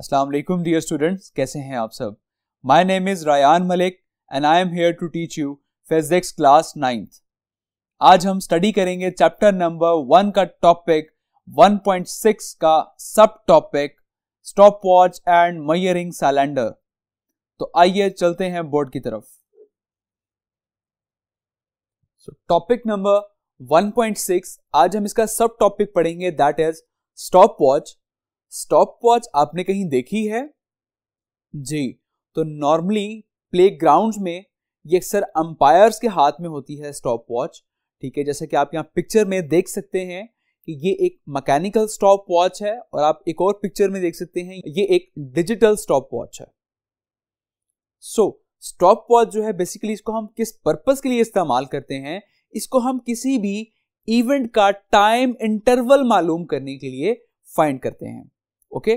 अस्सलाम वालेकुम dear students कैसे हैं आप सब my name is Rayan Malik and I am here to teach you physics class ninth आज हम स्टडी करेंगे चैप्टर नंबर वन का टॉपिक 1.6 का subtopic stopwatch and measuring cylinder तो आइए चलते हैं बोर्ड की तरफ टॉपिक नंबर 1.6 आज हम इसका सब टॉपिक पढ़ेंगे that is stopwatch stopwatch आपने कहीं देखी है जी तो नॉर्मली प्ले ग्राउंड में ये अक्सर अंपायर्स के हाथ में होती है स्टॉप वॉच ठीक है जैसे कि आप यहाँ पिक्चर में देख सकते हैं कि ये एक मैकेनिकल स्टॉप वॉच है और आप एक और पिक्चर में देख सकते हैं ये एक डिजिटल स्टॉप वॉच है सो स्टॉप वॉच जो है बेसिकली इसको हम किस पर्पज के लिए इस्तेमाल करते हैं इसको हम किसी भी इवेंट का टाइम इंटरवल मालूम करने के लिए फाइंड करते हैं ओके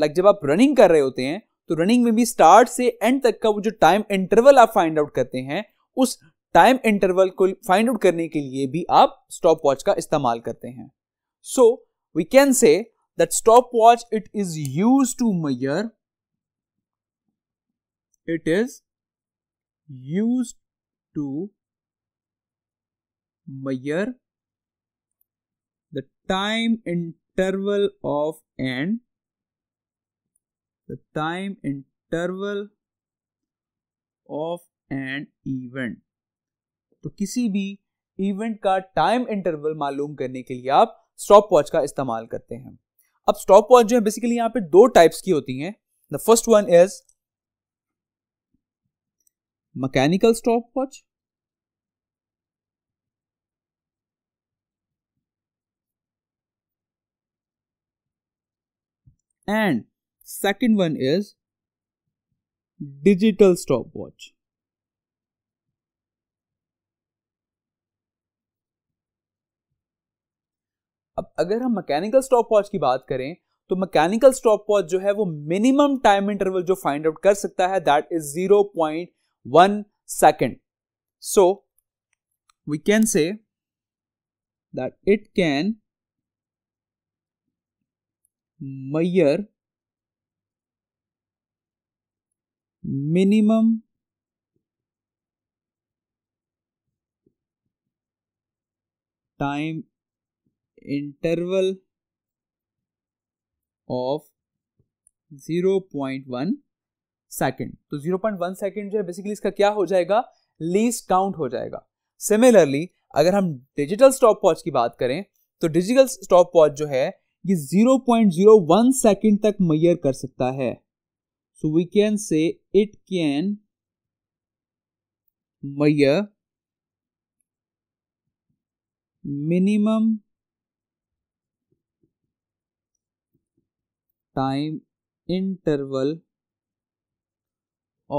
लाइक जब आप रनिंग कर रहे होते हैं तो रनिंग में भी स्टार्ट से एंड तक का वो जो टाइम इंटरवल आप फाइंड आउट करते हैं उस टाइम इंटरवल को फाइंड आउट करने के लिए भी आप स्टॉप वॉच का इस्तेमाल करते हैं so we can say that stopwatch it is use to measure it is use to measure the time interval of and the time interval of an event तो किसी भी इवेंट का time interval मालूम करने के लिए आप stop stopwatch का इस्तेमाल करते हैं अब स्टॉप वॉच जो है बेसिकली यहां पे दो टाइप्स की होती हैं the first one is mechanical stopwatch and Second one is digital stopwatch. अब अगर हम मैकेनिकल स्टॉपवॉच की बात करें तो मैकेनिकल स्टॉपवॉच जो है वो मिनिमम टाइम इंटरवल जो फाइंड आउट कर सकता है that is 0.1 second so we can say that it can measure minimum time interval of 0.1 second तो 0.1 सेकेंड जो है बेसिकली इसका क्या हो जाएगा लीस्ट काउंट हो जाएगा सिमिलरली अगर हम डिजिटल स्टॉप वॉच की बात करें तो डिजिटल स्टॉप वॉच जो है ये 0.01 सेकेंड तक मैयर कर सकता है so we can say it can measure minimum time interval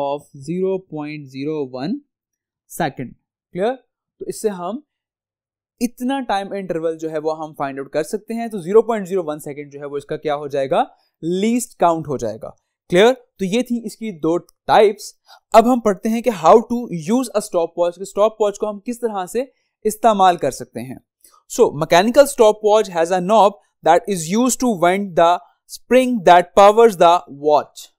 of 0.01 second clear तो इससे हम इतना टाइम इंटरवल जो है वो हम फाइंड आउट कर सकते हैं तो 0.01 सेकंड जो है वो इसका क्या हो जाएगा लीस्ट काउंट हो जाएगा क्लियर तो ये थी इसकी दो टाइप्स अब हम पढ़ते हैं कि how to use a stopwatch stopwatch को हम किस तरह से इस्तेमाल कर सकते हैं so mechanical stopwatch has a knob that is use to wind the spring that powers the watch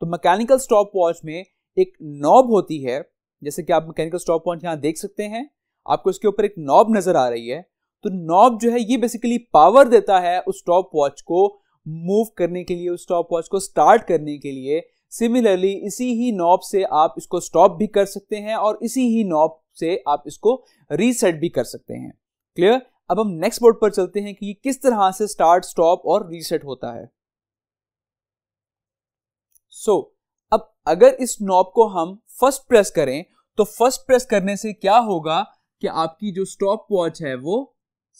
तो मैकेनिकल स्टॉप वॉच में एक नॉब होती है जैसे कि आप मैकेनिकल स्टॉप वॉच यहां देख सकते हैं आपको इसके ऊपर एक नॉब नजर आ रही है तो नॉब जो है ये बेसिकली पावर देता है उस स्टॉप वॉच को मूव करने के लिए उस स्टॉप वॉच को स्टार्ट करने के लिए सिमिलरली इसी ही नॉब से आप इसको स्टॉप भी कर सकते हैं और इसी ही नॉब से आप इसको रीसेट भी कर सकते हैं क्लियर अब हम नेक्स्ट बोर्ड पर चलते हैं कि किस तरह से स्टार्ट स्टॉप और रीसेट होता है सो so, अब अगर इस नॉब को हम फर्स्ट प्रेस करें तो फर्स्ट प्रेस करने से क्या होगा कि आपकी जो स्टॉप वॉच है वो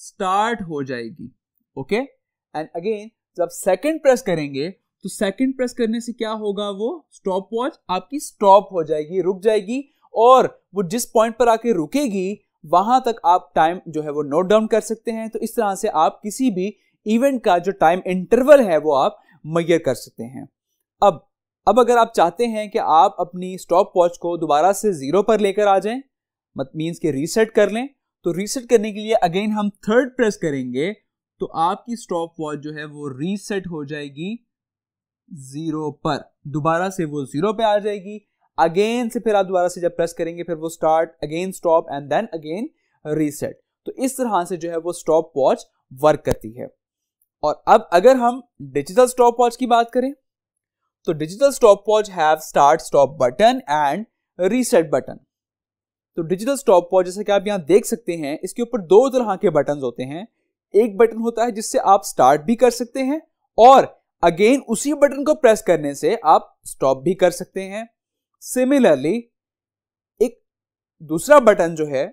स्टार्ट हो जाएगी ओके एंड अगेन जब सेकंड प्रेस करेंगे तो सेकंड प्रेस करने से क्या होगा वो स्टॉप वॉच आपकी स्टॉप हो जाएगी रुक जाएगी और वो जिस पॉइंट पर आके रुकेगी वहां तक आप टाइम जो है वो नोट डाउन कर सकते हैं तो इस तरह से आप किसी भी इवेंट का जो टाइम इंटरवल है वो आप मैयर कर सकते हैं अब अब अगर आप चाहते हैं कि आप अपनी स्टॉप वॉच को दोबारा से ज़ीरो पर लेकर आ जाएं मत मीन्स के रीसेट कर लें तो रीसेट करने के लिए अगेन हम थर्ड प्रेस करेंगे तो आपकी स्टॉप वॉच जो है वो रीसेट हो जाएगी जीरो पर दोबारा से वो जीरो पे आ जाएगी अगेन से फिर आप दोबारा से जब प्रेस करेंगे फिर वो start again stop and then again reset तो इस तरह से जो है वो स्टॉप वॉच वर्क करती है और अब अगर हम डिजिटल स्टॉप वॉच की बात करें तो digital stopwatch have start stop button and reset button तो डिजिटल स्टॉप वॉच जैसे कि आप यहां देख सकते हैं इसके ऊपर दो तरह के बटन होते हैं एक बटन होता है जिससे आप स्टार्ट भी कर सकते हैं और अगेन उसी बटन को प्रेस करने से आप स्टॉप भी कर सकते हैं सिमिलरली एक दूसरा बटन जो है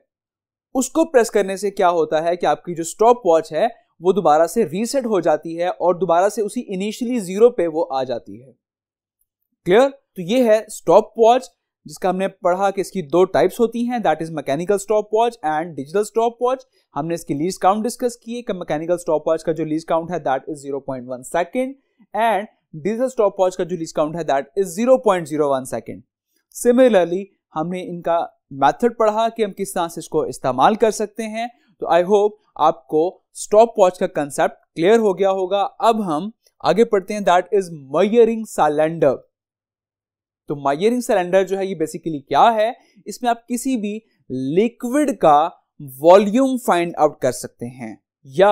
उसको प्रेस करने से क्या होता है कि आपकी जो स्टॉप वॉच है वो दोबारा से रीसेट हो जाती है और दोबारा से उसी इनिशियली जीरो पे वो आ जाती है क्लियर तो ये है स्टॉप वॉच जिसका हमने पढ़ा कि इसकी दो टाइप्स होती हैं that is mechanical stopwatch and digital stopwatch हमने इसकी लीज काउंट डिस्कस की कि मैकेनिकल स्टॉप वॉच का जो लीज काउंट है that is 0.1 second and digital stopwatch का जो लीज काउंट है दैट इज 0.01 सेकेंड सिमिलरली हमने इनका मैथड पढ़ा कि हम किस तरह से इसको इस्तेमाल कर सकते हैं तो आई होप आपको स्टॉप वॉच का कंसेप्ट क्लियर हो गया होगा अब हम आगे पढ़ते हैं दैट इज मयरिंग सैलेंडर तो मायरिंग सिलेंडर जो है ये बेसिकली क्या है इसमें आप किसी भी लिक्विड का वॉल्यूम फाइंड आउट कर सकते हैं या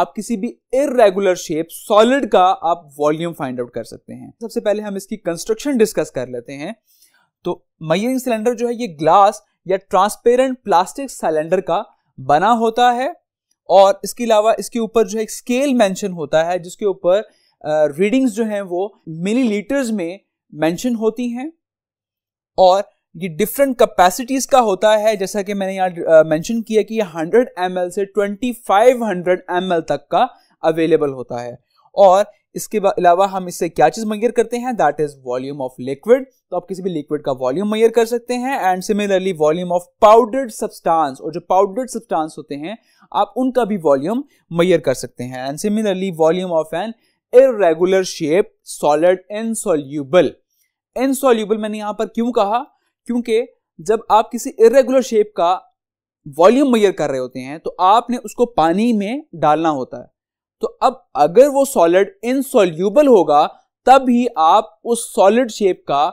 आप किसी भी इरेगुलर शेप सॉलिड का आप वॉल्यूम फाइंड आउट कर सकते हैं सबसे पहले हम इसकी कंस्ट्रक्शन डिस्कस कर लेते हैं तो मयरिंग सिलेंडर जो है ये ग्लास या ट्रांसपेरेंट प्लास्टिक सिलेंडर का बना होता है और इसके अलावा इसके ऊपर जो है एक स्केल मेंशन होता है जिसके ऊपर रीडिंग्स जो हैं वो मिलीलीटर्स में मेंशन होती हैं और ये डिफरेंट कैपेसिटीज का होता है जैसा कि मैंने यहाँ मेंशन किया कि ये 100 ml से 2500 ml तक का अवेलेबल होता है और इसके अलावा हम इससे क्या चीज़ मैयर करते हैं that is volume of liquid तो आप किसी भी लिक्विड का वॉल्यूम मैयर कर सकते हैं and similarly volume of powdered substance और जो पाउडर्ड सब्सटेंस होते हैं आप उनका भी वॉल्यूम मैयर कर सकते हैं and similarly volume of an irregular shape solid insoluble insoluble मैंने यहां पर क्यों कहा क्योंकि जब आप किसी इरेगुलर शेप का वॉल्यूम मैयर कर रहे होते हैं तो आपने उसको पानी में डालना होता है तो अब अगर वो सॉलिड इनसॉल्यूबल होगा तब ही आप उस सॉलिड शेप का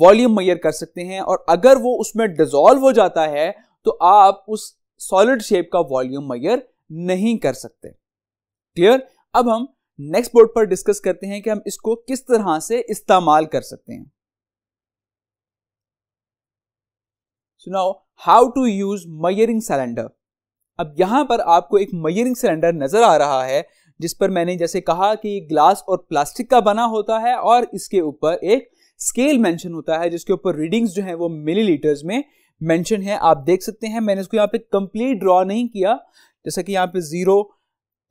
वॉल्यूम मैयर कर सकते हैं और अगर वो उसमें डिजोल्व हो जाता है तो आप उस सॉलिड शेप का वॉल्यूम मैयर नहीं कर सकते क्लियर अब हम नेक्स्ट बोर्ड पर डिस्कस करते हैं कि हम इसको किस तरह से इस्तेमाल कर सकते हैं so now how to use measuring cylinder अब यहां पर आपको एक मयरिंग सिलेंडर नजर आ रहा है जिस पर मैंने जैसे कहा कि ग्लास और प्लास्टिक का बना होता है और इसके ऊपर एक स्केल मेंशन होता है जिसके ऊपर रीडिंग्स जो है वो मिलीलीटर्स में मेंशन है आप देख सकते हैं मैंने इसको यहाँ पे कंप्लीट ड्रॉ नहीं किया जैसा कि यहाँ पे zero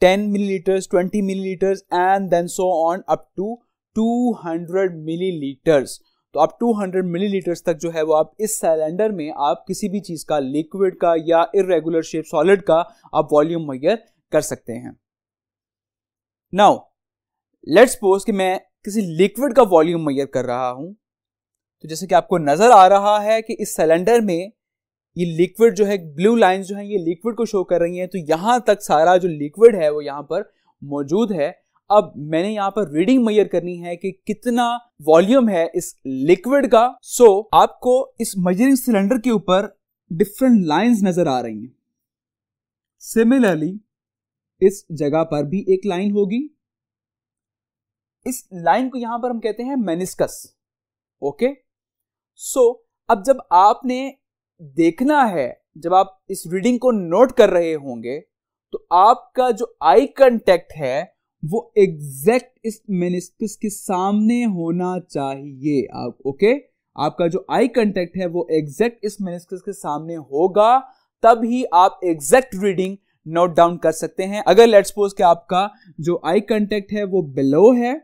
10 milliliters, 20 milliliters, and then so on to to 200 milliliters. तो आप 200 मिलीलीटर्स तक जो है वो आप इस सिलेंडर में आप किसी भी चीज़ का लिक्विड का या इरेगुलर शेप सॉलिड का आप वॉल्यूम मैयर कर सकते हैं नाउ लेट्स सपोज कि मैं किसी लिक्विड का वॉल्यूम मैयर कर रहा हूं तो जैसे कि आपको नजर आ रहा है कि इस सिलेंडर में ये लिक्विड जो है ब्लू लाइन जो है ये लिक्विड को शो कर रही है तो यहां तक सारा जो लिक्विड है वो यहाँ पर मौजूद है अब मैंने यहाँ पर रीडिंग मैयर करनी है कि कितना वॉल्यूम है इस लिक्विड का सो so, आपको इस मजरिंग सिलेंडर के ऊपर डिफरेंट लाइंस नजर आ रही हैं सिमिलरली इस जगह पर भी एक लाइन होगी इस लाइन को यहां पर हम कहते हैं मेनिस्कस ओके सो अब जब आपने देखना है जब आप इस रीडिंग को नोट कर रहे होंगे तो आपका जो आई कॉन्टेक्ट है वो एग्जैक्ट इस मेनिस्कस के सामने होना चाहिए आप ओके आपका जो आई कॉन्टेक्ट है वो एग्जैक्ट इस मेनिस्कस के सामने होगा तब ही आप एग्जैक्ट रीडिंग नोट डाउन कर सकते हैं अगर लेट्स सपोज कि आपका जो आई कंटेक्ट है वो बिलो है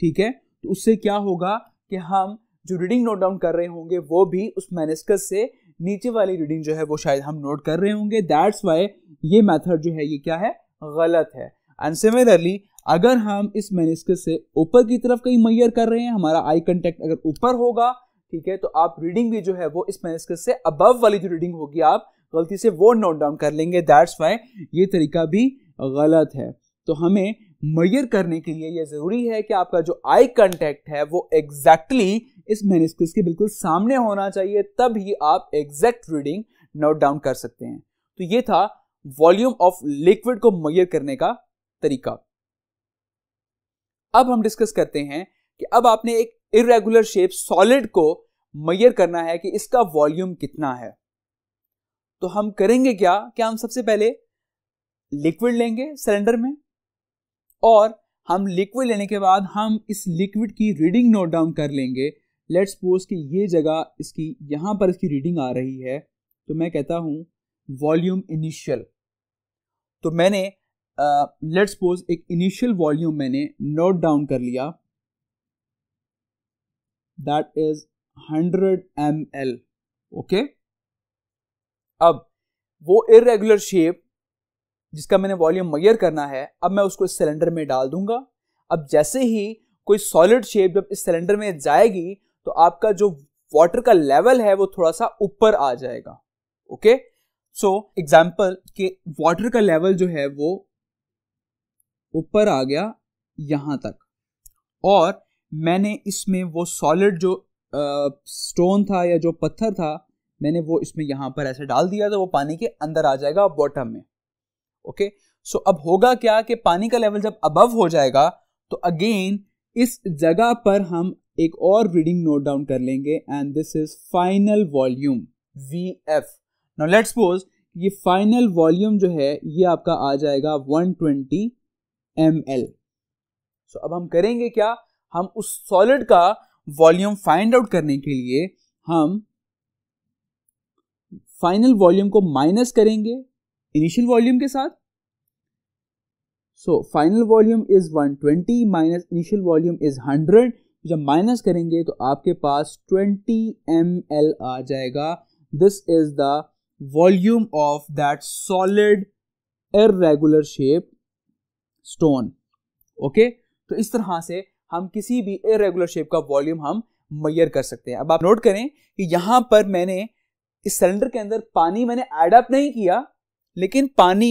ठीक है तो उससे क्या होगा कि हम जो रीडिंग नोट डाउन कर रहे होंगे वो भी उस मैनेस्कस से नीचे वाली रीडिंग जो है वो शायद हम नोट कर रहे होंगे दैट्स वाई ये मेथड जो है ये क्या है गलत है एंड सिमिलरली अगर हम इस मैनेस्कस से ऊपर की तरफ कहीं मैयर कर रहे हैं हमारा आई कंटेक्ट अगर ऊपर होगा ठीक है तो आप रीडिंग भी जो है वो इस मैनेस्कस से अबव वाली जो रीडिंग होगी आप गलती से वो नोट डाउन कर लेंगे दैट्स वाई ये तरीका भी गलत है तो हमें मैयर करने के लिए यह ज़रूरी है कि आपका जो आई कॉन्टेक्ट है वो एग्जैक्टली exactly इस मेनिस्कस के बिल्कुल सामने होना चाहिए तभी आप एग्जैक्ट रीडिंग नोट डाउन कर सकते हैं तो ये था वॉल्यूम ऑफ लिक्विड को मैयर करने का तरीका अब हम डिस्कस करते हैं कि अब आपने एक इरेगुलर शेप सॉलिड को मैयर करना है कि इसका वॉल्यूम कितना है तो हम करेंगे क्या क्या हम सबसे पहले लिक्विड लेंगे सिलेंडर में और हम लिक्विड लेने के बाद हम इस लिक्विड की रीडिंग नोट डाउन कर लेंगे लेट्स सपोज कि ये जगह इसकी यहाँ पर इसकी रीडिंग आ रही है तो मैं कहता हूँ वॉल्यूम इनिशियल तो मैंने लेट्स uh, सपोज एक इनिशियल वॉल्यूम मैंने नोट डाउन कर लिया that is hundred M L okay अब वो इरेगुलर शेप जिसका मैंने वॉल्यूम मैयर करना है अब मैं उसको इस सिलेंडर में डाल दूंगा अब जैसे ही कोई सॉलिड शेप जब इस सिलेंडर में जाएगी तो आपका जो वाटर का लेवल है वो थोड़ा सा ऊपर आ जाएगा ओके सो एग्जाम्पल के वाटर का लेवल जो है वो ऊपर आ गया यहाँ तक और मैंने इसमें वो सॉलिड जो स्टोन था या जो पत्थर था मैंने वो इसमें यहां पर ऐसे डाल दिया तो वो पानी के अंदर आ जाएगा बॉटम में ओके सो अब होगा क्या कि पानी का लेवल जब अबव हो जाएगा तो अगेन इस जगह पर हम एक और रीडिंग नोट डाउन कर लेंगे and this is final volume V F now let's suppose ये फाइनल वॉल्यूम जो है ये आपका आ जाएगा 120 ट्वेंटी एम एल सो अब हम करेंगे क्या हम उस सॉलिड का वॉल्यूम फाइंड आउट करने के लिए हम फाइनल वॉल्यूम को माइनस करेंगे इनिशियल वॉल्यूम के साथ so final volume is 120 minus initial volume is 100 जब माइनस करेंगे तो आपके पास 20 एम आ जाएगा this is the volume of that solid irregular shape stone okay तो इस तरह से हम किसी भी इरेगुलर शेप का वॉल्यूम हम मैयर कर सकते हैं अब आप नोट करें कि यहां पर मैंने इस सिलेंडर के अंदर पानी मैंने एडअप नहीं किया लेकिन पानी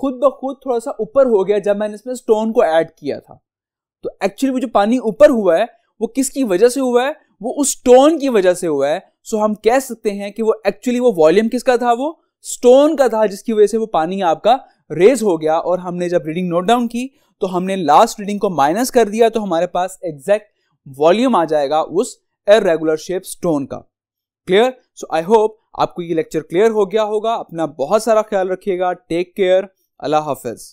खुद ब खुद थोड़ा सा ऊपर हो गया जब मैंने इसमें स्टोन को ऐड किया था तो एक्चुअली वो जो पानी ऊपर हुआ है वो किसकी वजह से हुआ है वो उस स्टोन की वजह से हुआ है सो हम कह सकते हैं कि वो एक्चुअली वो वॉल्यूम किसका था वो स्टोन का था जिसकी वजह से वो पानी आपका रेज हो गया और हमने जब रीडिंग नोट डाउन की तो हमने लास्ट रीडिंग को माइनस कर दिया तो हमारे पास एग्जैक्ट वॉल्यूम आ जाएगा उस इरेगुलर शेप स्टोन का क्लियर सो आई होप आपको ये लेक्चर क्लियर हो गया होगा अपना बहुत सारा ख्याल रखिएगा टेक केयर अल्लाह हाफिज़